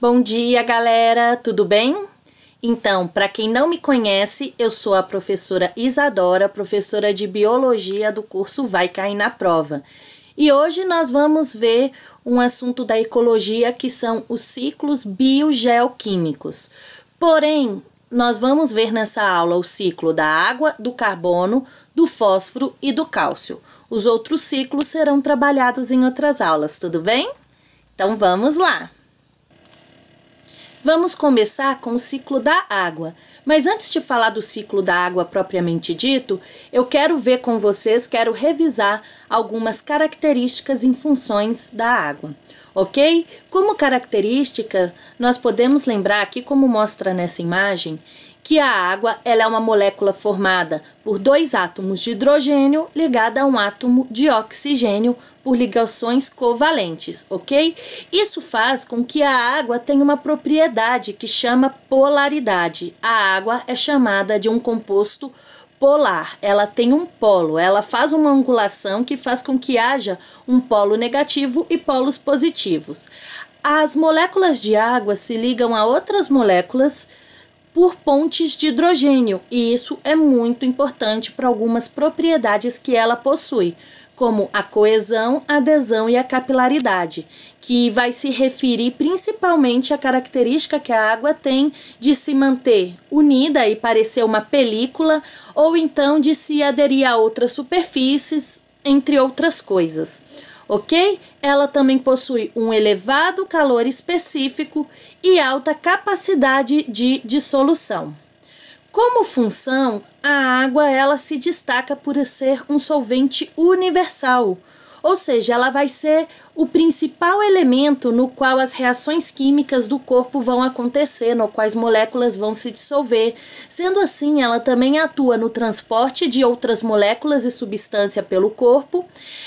Bom dia, galera, tudo bem? Então, para quem não me conhece, eu sou a professora Isadora, professora de biologia do curso Vai Cair na Prova. E hoje nós vamos ver um assunto da ecologia que são os ciclos biogeoquímicos. Porém, nós vamos ver nessa aula o ciclo da água, do carbono, do fósforo e do cálcio. Os outros ciclos serão trabalhados em outras aulas, tudo bem? Então vamos lá! Vamos começar com o ciclo da água. Mas antes de falar do ciclo da água propriamente dito, eu quero ver com vocês, quero revisar algumas características e funções da água. Ok? Como característica, nós podemos lembrar aqui, como mostra nessa imagem, que a água ela é uma molécula formada por dois átomos de hidrogênio ligada a um átomo de oxigênio por ligações covalentes, ok? Isso faz com que a água tenha uma propriedade que chama polaridade. A água é chamada de um composto polar, ela tem um polo, ela faz uma angulação que faz com que haja um polo negativo e polos positivos. As moléculas de água se ligam a outras moléculas por pontes de hidrogênio, e isso é muito importante para algumas propriedades que ela possui, como a coesão, a adesão e a capilaridade, que vai se referir principalmente à característica que a água tem de se manter unida e parecer uma película, ou então de se aderir a outras superfícies, entre outras coisas ok? Ela também possui um elevado calor específico e alta capacidade de dissolução. Como função, a água ela se destaca por ser um solvente universal, ou seja, ela vai ser o principal elemento no qual as reações químicas do corpo vão acontecer, no qual as moléculas vão se dissolver. Sendo assim, ela também atua no transporte de outras moléculas e substância pelo corpo,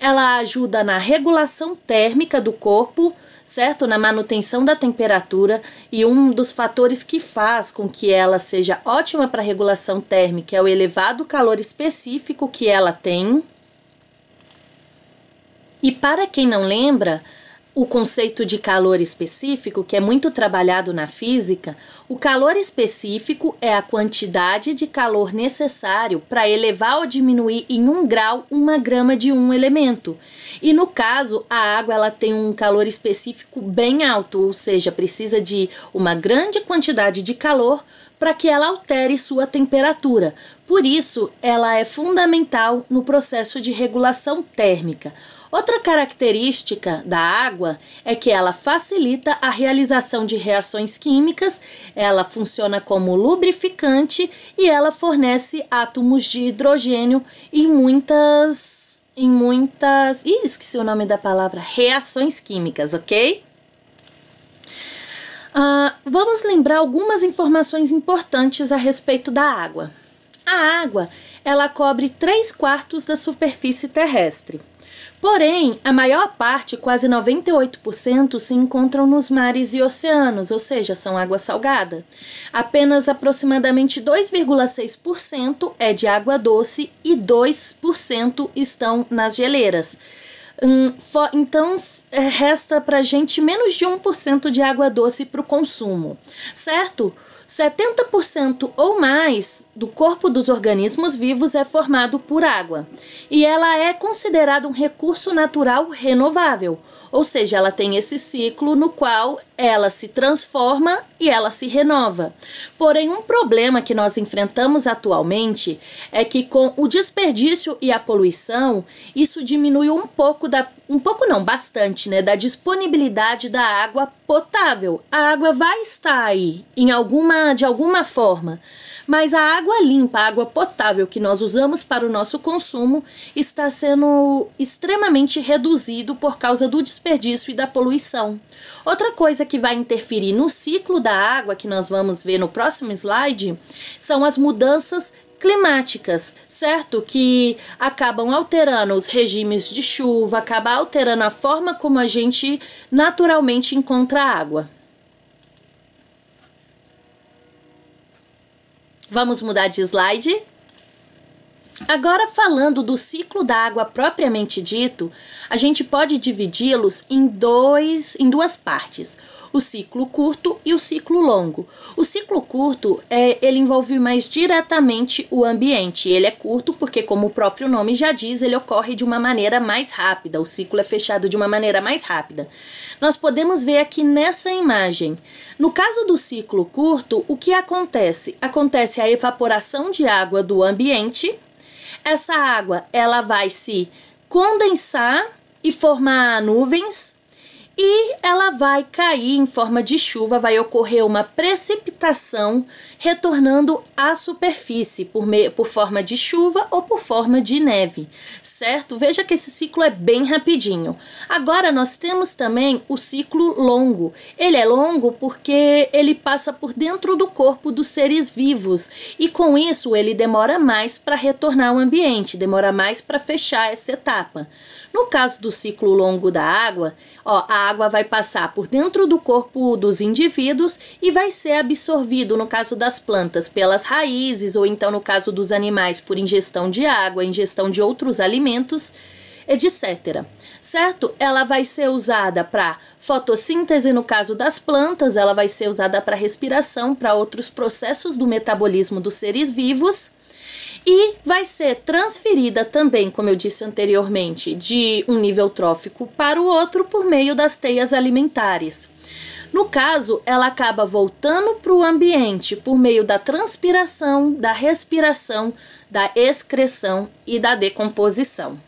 ela ajuda na regulação térmica do corpo, certo? Na manutenção da temperatura e um dos fatores que faz com que ela seja ótima para regulação térmica é o elevado calor específico que ela tem. E para quem não lembra, o conceito de calor específico, que é muito trabalhado na física, o calor específico é a quantidade de calor necessário para elevar ou diminuir em um grau uma grama de um elemento. E no caso, a água ela tem um calor específico bem alto, ou seja, precisa de uma grande quantidade de calor para que ela altere sua temperatura. Por isso, ela é fundamental no processo de regulação térmica. Outra característica da água é que ela facilita a realização de reações químicas, ela funciona como lubrificante e ela fornece átomos de hidrogênio em muitas em muitas, Ih, esqueci o nome da palavra, reações químicas, OK? Uh, vamos lembrar algumas informações importantes a respeito da água. A água, ela cobre 3 quartos da superfície terrestre. Porém, a maior parte, quase 98%, se encontram nos mares e oceanos, ou seja, são água salgada. Apenas aproximadamente 2,6% é de água doce e 2% estão nas geleiras. Hum, então, é, resta para a gente menos de 1% de água doce para o consumo, certo? Certo? 70% ou mais do corpo dos organismos vivos é formado por água e ela é considerada um recurso natural renovável, ou seja, ela tem esse ciclo no qual ela se transforma e ela se renova. Porém, um problema que nós enfrentamos atualmente é que com o desperdício e a poluição, isso diminui um pouco da um pouco não, bastante, né, da disponibilidade da água potável, a água vai estar aí em alguma de alguma forma, mas a água limpa, a água potável que nós usamos para o nosso consumo está sendo extremamente reduzido por causa do desperdício e da poluição. Outra coisa que vai interferir no ciclo da água que nós vamos ver no próximo slide são as mudanças climáticas, certo? Que acabam alterando os regimes de chuva, acaba alterando a forma como a gente naturalmente encontra água. Vamos mudar de slide? Agora, falando do ciclo da água propriamente dito, a gente pode dividi-los em, dois, em duas partes o ciclo curto e o ciclo longo. O ciclo curto é, ele envolve mais diretamente o ambiente. Ele é curto porque, como o próprio nome já diz, ele ocorre de uma maneira mais rápida. O ciclo é fechado de uma maneira mais rápida. Nós podemos ver aqui nessa imagem. No caso do ciclo curto, o que acontece? Acontece a evaporação de água do ambiente. Essa água ela vai se condensar e formar nuvens e ela vai cair em forma de chuva, vai ocorrer uma precipitação retornando à superfície por, me, por forma de chuva ou por forma de neve, certo? Veja que esse ciclo é bem rapidinho. Agora nós temos também o ciclo longo. Ele é longo porque ele passa por dentro do corpo dos seres vivos e com isso ele demora mais para retornar ao ambiente, demora mais para fechar essa etapa. No caso do ciclo longo da água, ó, a água vai passar por dentro do corpo dos indivíduos e vai ser absorvido, no caso das plantas, pelas raízes, ou então no caso dos animais, por ingestão de água, ingestão de outros alimentos, etc. Certo? Ela vai ser usada para fotossíntese, no caso das plantas, ela vai ser usada para respiração, para outros processos do metabolismo dos seres vivos e vai ser transferida também, como eu disse anteriormente, de um nível trófico para o outro por meio das teias alimentares. No caso, ela acaba voltando para o ambiente por meio da transpiração, da respiração, da excreção e da decomposição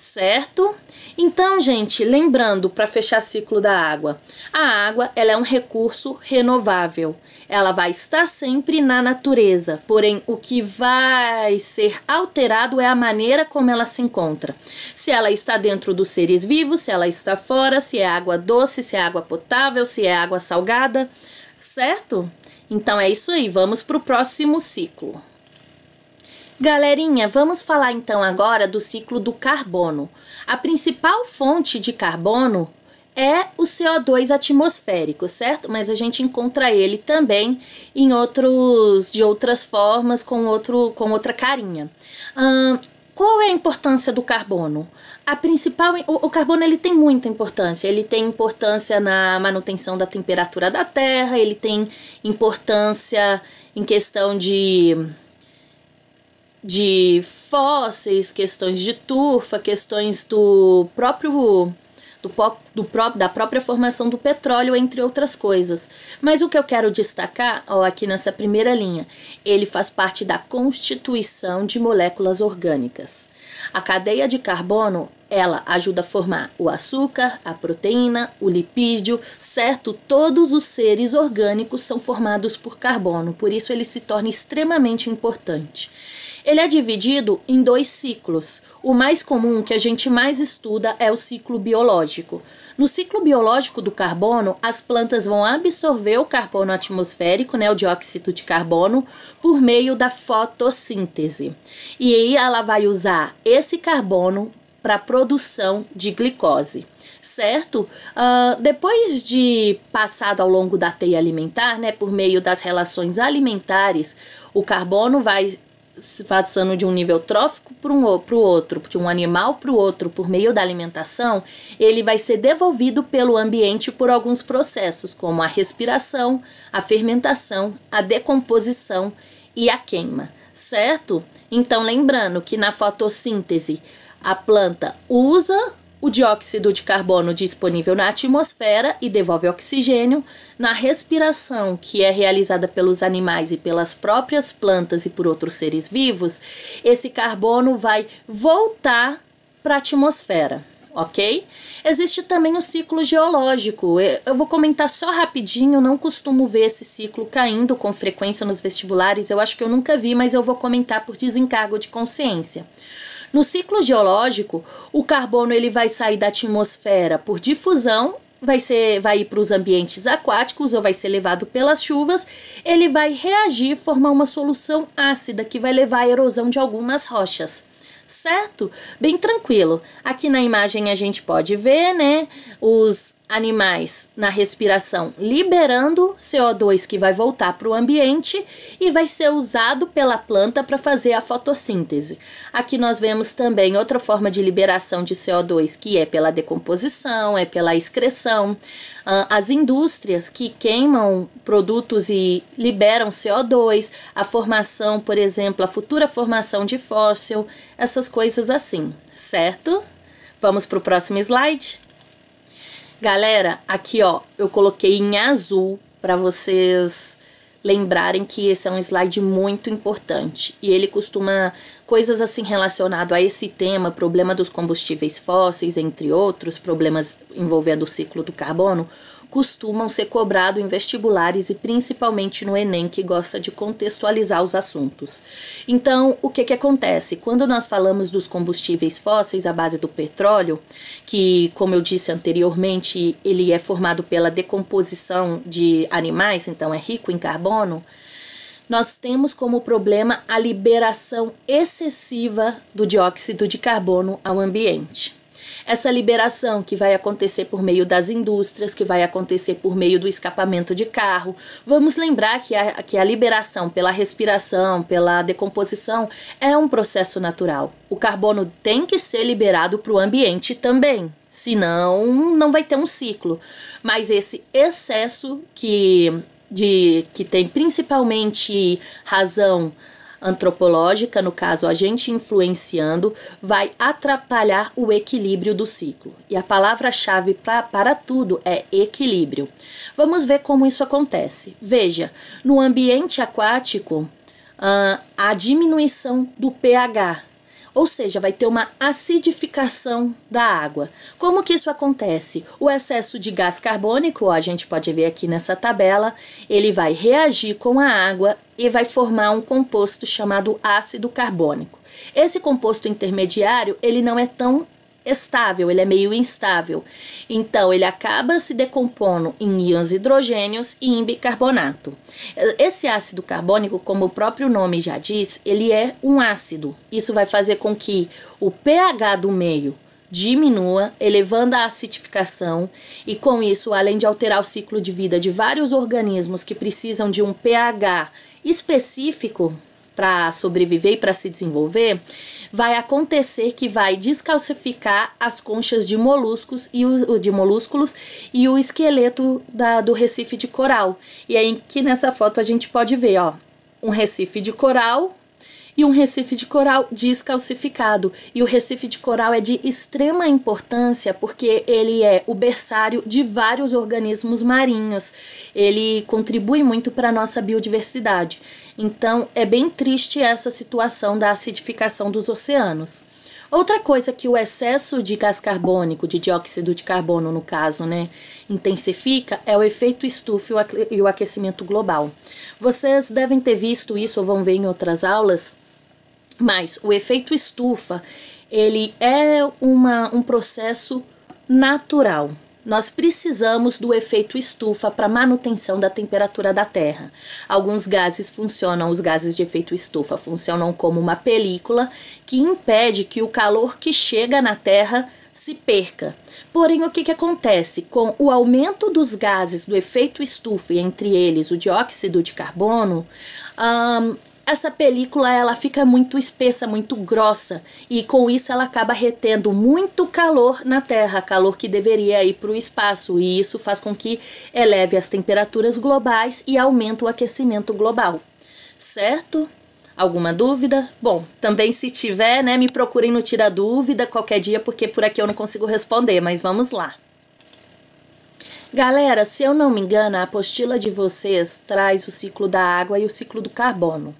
certo? Então, gente, lembrando para fechar ciclo da água. A água, ela é um recurso renovável. Ela vai estar sempre na natureza, porém o que vai ser alterado é a maneira como ela se encontra. Se ela está dentro dos seres vivos, se ela está fora, se é água doce, se é água potável, se é água salgada, certo? Então é isso aí, vamos para o próximo ciclo. Galerinha, vamos falar então agora do ciclo do carbono. A principal fonte de carbono é o CO2 atmosférico, certo? Mas a gente encontra ele também em outros de outras formas, com outro com outra carinha. Hum, qual é a importância do carbono? A principal, o, o, carbono ele tem muita importância. Ele tem importância na manutenção da temperatura da Terra. Ele tem importância em questão de de fósseis, questões de turfa, questões do próprio do, pop, do próprio da própria formação do petróleo, entre outras coisas. Mas o que eu quero destacar, ó, aqui nessa primeira linha, ele faz parte da constituição de moléculas orgânicas. A cadeia de carbono, ela ajuda a formar o açúcar, a proteína, o lipídio, certo? Todos os seres orgânicos são formados por carbono, por isso ele se torna extremamente importante. Ele é dividido em dois ciclos. O mais comum que a gente mais estuda é o ciclo biológico. No ciclo biológico do carbono, as plantas vão absorver o carbono atmosférico, né, o dióxido de carbono, por meio da fotossíntese. E aí ela vai usar esse carbono para a produção de glicose certo? Uh, depois de passado ao longo da teia alimentar, né, por meio das relações alimentares, o carbono vai se passando de um nível trófico para um, o outro, de um animal para o outro, por meio da alimentação, ele vai ser devolvido pelo ambiente por alguns processos, como a respiração, a fermentação, a decomposição e a queima, certo? Então, lembrando que na fotossíntese, a planta usa o dióxido de carbono disponível na atmosfera e devolve oxigênio. Na respiração, que é realizada pelos animais e pelas próprias plantas e por outros seres vivos, esse carbono vai voltar para a atmosfera, ok? Existe também o ciclo geológico. É, eu vou comentar só rapidinho, não costumo ver esse ciclo caindo com frequência nos vestibulares, eu acho que eu nunca vi, mas eu vou comentar por desencargo de consciência. No ciclo geológico, o carbono ele vai sair da atmosfera por difusão, vai ser vai ir para os ambientes aquáticos ou vai ser levado pelas chuvas, ele vai reagir, formar uma solução ácida que vai levar à erosão de algumas rochas certo? Bem tranquilo. Aqui na imagem a gente pode ver, né, os animais na respiração, liberando CO2 que vai voltar para o ambiente e vai ser usado pela planta para fazer a fotossíntese. Aqui nós vemos também outra forma de liberação de CO2 que é pela decomposição, é pela excreção. Ah, as indústrias que queimam produtos e liberam CO2, a formação, por exemplo, a futura formação de fóssil, essas coisas assim, certo? Vamos para o próximo slide. Galera, aqui ó, eu coloquei em azul para vocês lembrarem que esse é um slide muito importante e ele costuma coisas assim relacionado a esse tema, problema dos combustíveis fósseis, entre outros problemas envolvendo o ciclo do carbono, costumam ser cobrados em vestibulares e principalmente no Enem, que gosta de contextualizar os assuntos. Então, o que, que acontece? Quando nós falamos dos combustíveis fósseis à base do petróleo, que, como eu disse anteriormente, ele é formado pela decomposição de animais, então é rico em carbono, nós temos como problema a liberação excessiva do dióxido de carbono ao ambiente essa liberação que vai acontecer por meio das indústrias, que vai acontecer por meio do escapamento de carro. Vamos lembrar que a, que a liberação pela respiração, pela decomposição, é um processo natural. O carbono tem que ser liberado para o ambiente também. Senão, não vai ter um ciclo. Mas esse excesso que, de, que tem principalmente razão antropológica, no caso a gente influenciando, vai atrapalhar o equilíbrio do ciclo. E a palavra-chave para tudo é equilíbrio. Vamos ver como isso acontece. Veja, no ambiente aquático, uh, a diminuição do pH ou seja, vai ter uma acidificação da água. Como que isso acontece? O excesso de gás carbônico, a gente pode ver aqui nessa tabela, ele vai reagir com a água e vai formar um composto chamado ácido carbônico. Esse composto intermediário, ele não é tão estável, ele é meio instável. Então, ele acaba se decompondo em íons hidrogênios e em bicarbonato. Esse ácido carbônico, como o próprio nome já diz, ele é um ácido. Isso vai fazer com que o pH do meio diminua, elevando a acidificação e com isso, além de alterar o ciclo de vida de vários organismos que precisam de um pH específico, para sobreviver e para se desenvolver, vai acontecer que vai descalcificar as conchas de moluscos e o, de molúsculos e o esqueleto da, do recife de coral. E aí que nessa foto a gente pode ver, ó, um recife de coral e um recife de coral descalcificado. E o recife de coral é de extrema importância porque ele é o berçário de vários organismos marinhos. Ele contribui muito para a nossa biodiversidade. Então é bem triste essa situação da acidificação dos oceanos. Outra coisa que o excesso de gás carbônico, de dióxido de carbono no caso, né, intensifica é o efeito estufa e o aquecimento global. Vocês devem ter visto isso ou vão ver em outras aulas mas o efeito estufa, ele é uma, um processo natural. Nós precisamos do efeito estufa para manutenção da temperatura da Terra. Alguns gases funcionam, os gases de efeito estufa funcionam como uma película que impede que o calor que chega na Terra se perca. Porém, o que, que acontece? Com o aumento dos gases do efeito estufa, e entre eles o dióxido de carbono, hum, essa película ela fica muito espessa, muito grossa e com isso ela acaba retendo muito calor na Terra, calor que deveria ir para o espaço e isso faz com que eleve as temperaturas globais e aumente o aquecimento global, certo? Alguma dúvida? Bom, também se tiver, né, me procurem no Tira Dúvida qualquer dia, porque por aqui eu não consigo responder, mas vamos lá. Galera, se eu não me engano, a apostila de vocês traz o ciclo da água e o ciclo do carbono.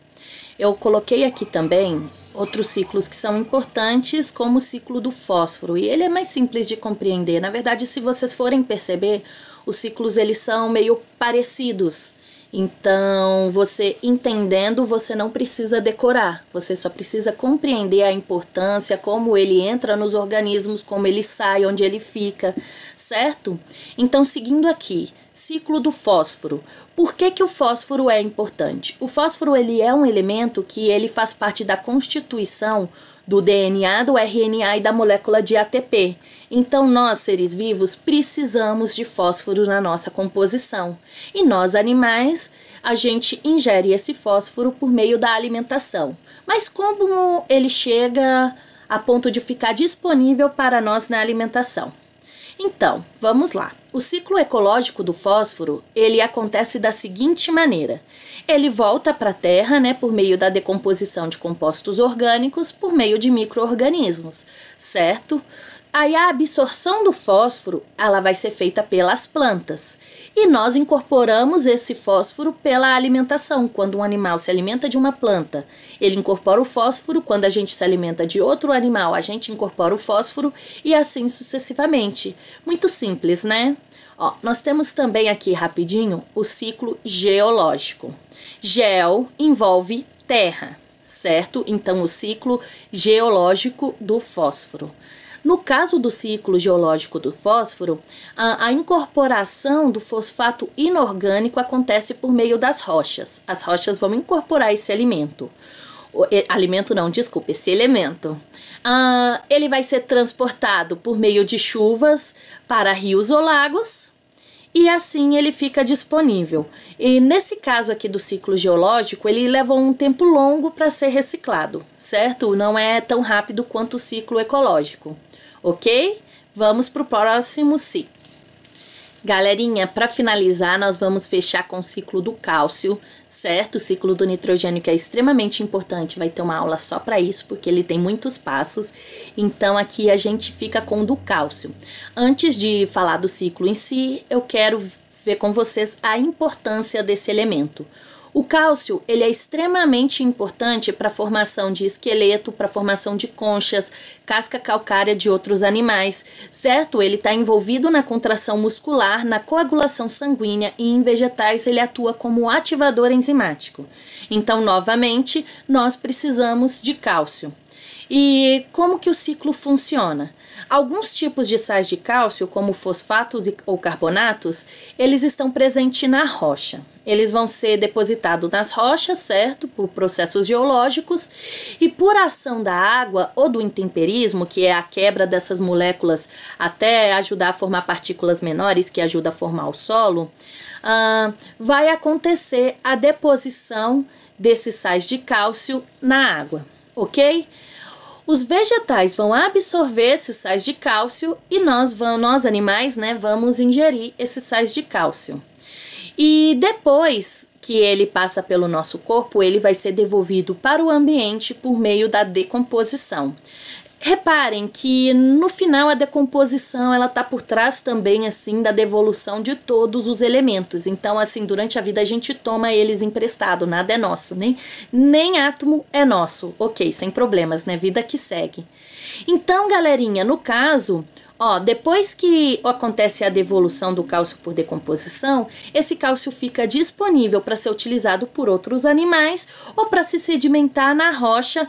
Eu coloquei aqui também outros ciclos que são importantes, como o ciclo do fósforo, e ele é mais simples de compreender. Na verdade, se vocês forem perceber, os ciclos eles são meio parecidos. Então, você entendendo, você não precisa decorar, você só precisa compreender a importância, como ele entra nos organismos, como ele sai, onde ele fica, certo? Então, seguindo aqui, Ciclo do fósforo. Por que, que o fósforo é importante? O fósforo ele é um elemento que ele faz parte da constituição do DNA, do RNA e da molécula de ATP. Então nós, seres vivos, precisamos de fósforo na nossa composição. E nós, animais, a gente ingere esse fósforo por meio da alimentação. Mas como ele chega a ponto de ficar disponível para nós na alimentação? Então, vamos lá. O ciclo ecológico do fósforo, ele acontece da seguinte maneira. Ele volta para a Terra, né, por meio da decomposição de compostos orgânicos por meio de microorganismos, certo? Aí a absorção do fósforo, ela vai ser feita pelas plantas. E nós incorporamos esse fósforo pela alimentação. Quando um animal se alimenta de uma planta, ele incorpora o fósforo. Quando a gente se alimenta de outro animal, a gente incorpora o fósforo e assim sucessivamente. Muito simples, né? Ó, nós temos também aqui rapidinho o ciclo geológico. Geo envolve terra, certo? Então o ciclo geológico do fósforo. No caso do ciclo geológico do fósforo, a, a incorporação do fosfato inorgânico acontece por meio das rochas. As rochas vão incorporar esse alimento. O, e, alimento não, desculpa, esse elemento. Ah, ele vai ser transportado por meio de chuvas para rios ou lagos, e assim ele fica disponível. E nesse caso aqui do ciclo geológico, ele levou um tempo longo para ser reciclado, certo? Não é tão rápido quanto o ciclo ecológico, ok? Vamos para o próximo ciclo. Galerinha, para finalizar, nós vamos fechar com o ciclo do cálcio, certo? O ciclo do nitrogênio que é extremamente importante, vai ter uma aula só para isso, porque ele tem muitos passos. Então aqui a gente fica com o do cálcio. Antes de falar do ciclo em si, eu quero ver com vocês a importância desse elemento. O cálcio ele é extremamente importante para a formação de esqueleto, para a formação de conchas, casca calcária de outros animais, certo? Ele está envolvido na contração muscular, na coagulação sanguínea e em vegetais ele atua como ativador enzimático. Então, novamente, nós precisamos de cálcio. E como que o ciclo funciona? Alguns tipos de sais de cálcio, como fosfatos e, ou carbonatos, eles estão presentes na rocha. Eles vão ser depositados nas rochas, certo? Por processos geológicos e por ação da água ou do intemperismo, que é a quebra dessas moléculas até ajudar a formar partículas menores que ajuda a formar o solo, uh, vai acontecer a deposição desses sais de cálcio na água, ok? Os vegetais vão absorver esses sais de cálcio e nós, nós animais, né, vamos ingerir esses sais de cálcio. E depois que ele passa pelo nosso corpo, ele vai ser devolvido para o ambiente por meio da decomposição. Reparem que no final a decomposição ela tá por trás também assim da devolução de todos os elementos. Então assim, durante a vida a gente toma eles emprestado, nada é nosso, nem nem átomo é nosso. OK, sem problemas, né? Vida que segue. Então, galerinha, no caso, Ó, depois que acontece a devolução do cálcio por decomposição, esse cálcio fica disponível para ser utilizado por outros animais ou para se sedimentar na rocha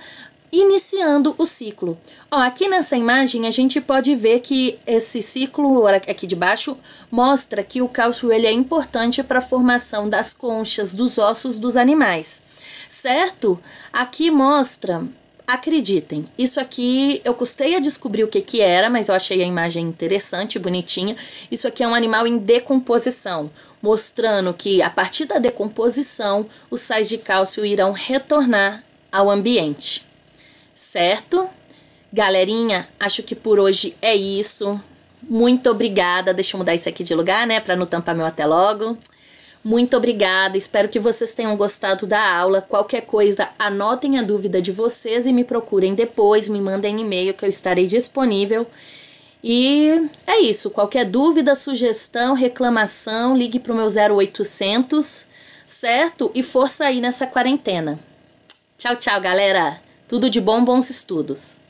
iniciando o ciclo. Ó, aqui nessa imagem a gente pode ver que esse ciclo aqui de baixo mostra que o cálcio ele é importante para a formação das conchas dos ossos dos animais. Certo? Aqui mostra Acreditem, isso aqui eu custei a descobrir o que que era, mas eu achei a imagem interessante, bonitinha. Isso aqui é um animal em decomposição, mostrando que a partir da decomposição, os sais de cálcio irão retornar ao ambiente certo? Galerinha, acho que por hoje é isso. Muito obrigada. Deixa eu mudar isso aqui de lugar, né? Pra não tampar meu até logo. Muito obrigada. Espero que vocês tenham gostado da aula. Qualquer coisa, anotem a dúvida de vocês e me procurem depois. Me mandem e-mail que eu estarei disponível. E é isso. Qualquer dúvida, sugestão, reclamação, ligue pro meu 0800, certo? E força aí nessa quarentena. Tchau, tchau, galera! Tudo de bom, bons estudos!